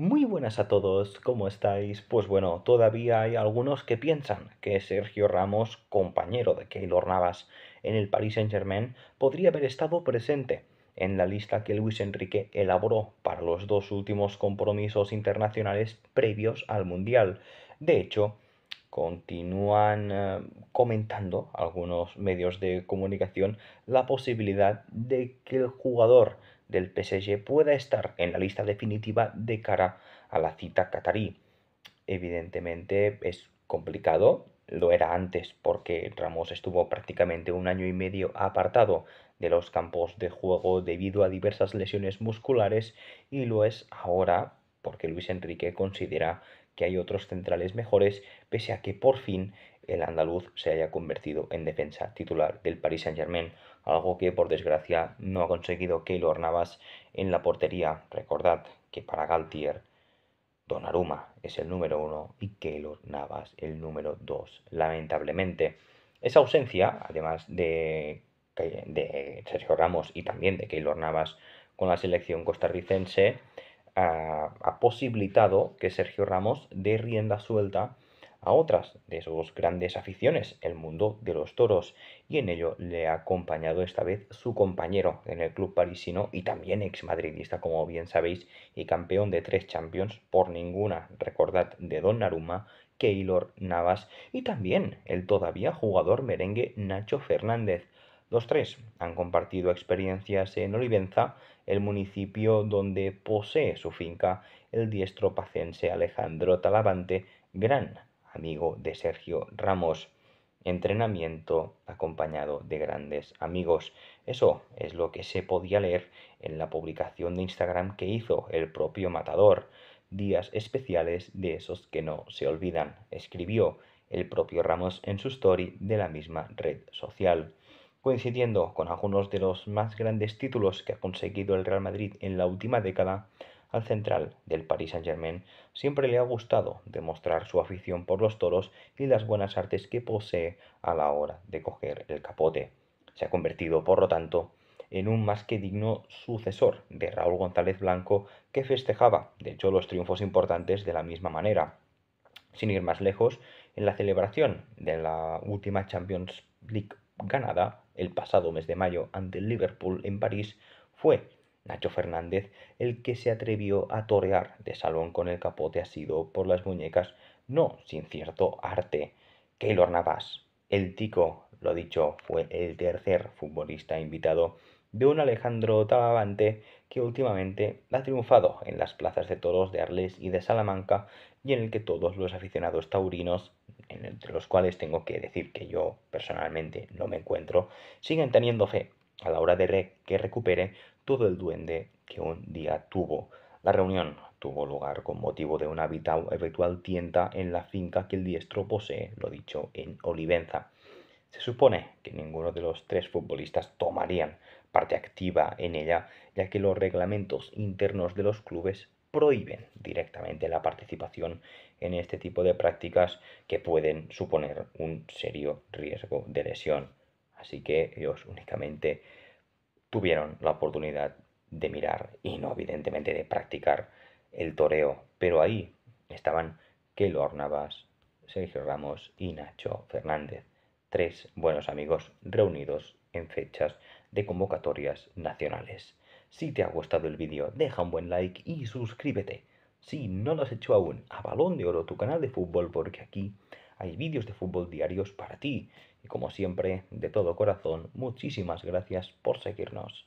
Muy buenas a todos, ¿cómo estáis? Pues bueno, todavía hay algunos que piensan que Sergio Ramos, compañero de Keylor Navas en el Paris Saint-Germain, podría haber estado presente en la lista que Luis Enrique elaboró para los dos últimos compromisos internacionales previos al Mundial. De hecho, continúan eh, comentando algunos medios de comunicación la posibilidad de que el jugador del PSG pueda estar en la lista definitiva de cara a la cita catarí. Evidentemente es complicado, lo era antes porque Ramos estuvo prácticamente un año y medio apartado de los campos de juego debido a diversas lesiones musculares y lo es ahora porque Luis Enrique considera que hay otros centrales mejores, pese a que por fin el andaluz se haya convertido en defensa titular del Paris Saint-Germain, algo que por desgracia no ha conseguido Keylor Navas en la portería. Recordad que para Galtier Donnarumma es el número uno y Keylor Navas el número dos, lamentablemente. Esa ausencia, además de, de Sergio Ramos y también de Keylor Navas con la selección costarricense, ha, posibilitado que Sergio Ramos dé rienda suelta a otras de sus grandes aficiones, el mundo de los toros, y en ello le ha acompañado esta vez su compañero en el club parisino y también ex madridista, como bien sabéis, y campeón de tres Champions por ninguna, recordad, de Don Naruma, Keylor Navas y también el todavía jugador merengue Nacho Fernández, los tres han compartido experiencias en Olivenza, el municipio donde posee su finca el diestro pacense Alejandro Talavante, gran amigo de Sergio Ramos. Entrenamiento acompañado de grandes amigos. Eso es lo que se podía leer en la publicación de Instagram que hizo el propio Matador. Días especiales de esos que no se olvidan, escribió el propio Ramos en su story de la misma red social coincidiendo con algunos de los más grandes títulos que ha conseguido el Real Madrid en la última década, al central del Paris Saint-Germain siempre le ha gustado demostrar su afición por los toros y las buenas artes que posee a la hora de coger el capote. Se ha convertido, por lo tanto, en un más que digno sucesor de Raúl González Blanco, que festejaba, de hecho, los triunfos importantes de la misma manera. Sin ir más lejos, en la celebración de la última Champions League ganada el pasado mes de mayo ante el Liverpool en París, fue Nacho Fernández el que se atrevió a torear de salón con el capote asido por las muñecas, no sin cierto arte. Keylor Navas, el tico, lo dicho, fue el tercer futbolista invitado de un Alejandro Talavante que últimamente ha triunfado en las plazas de toros de Arles y de Salamanca y en el que todos los aficionados taurinos, entre los cuales tengo que decir que yo personalmente no me encuentro, siguen teniendo fe a la hora de que recupere todo el duende que un día tuvo. La reunión tuvo lugar con motivo de una habitual tienta en la finca que el diestro posee, lo dicho, en Olivenza. Se supone que ninguno de los tres futbolistas tomarían parte activa en ella, ya que los reglamentos internos de los clubes prohíben directamente la participación en este tipo de prácticas que pueden suponer un serio riesgo de lesión. Así que ellos únicamente tuvieron la oportunidad de mirar y no evidentemente de practicar el toreo, pero ahí estaban Keylor Navas, Sergio Ramos y Nacho Fernández tres buenos amigos reunidos en fechas de convocatorias nacionales. Si te ha gustado el vídeo, deja un buen like y suscríbete. Si no lo has hecho aún, a Balón de Oro, tu canal de fútbol, porque aquí hay vídeos de fútbol diarios para ti. Y como siempre, de todo corazón, muchísimas gracias por seguirnos.